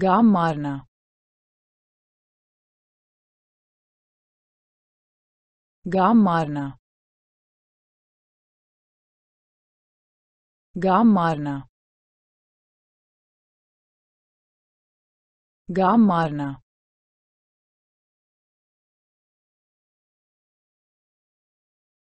Gām marna. Gām marna. Gām marna. Gām marna.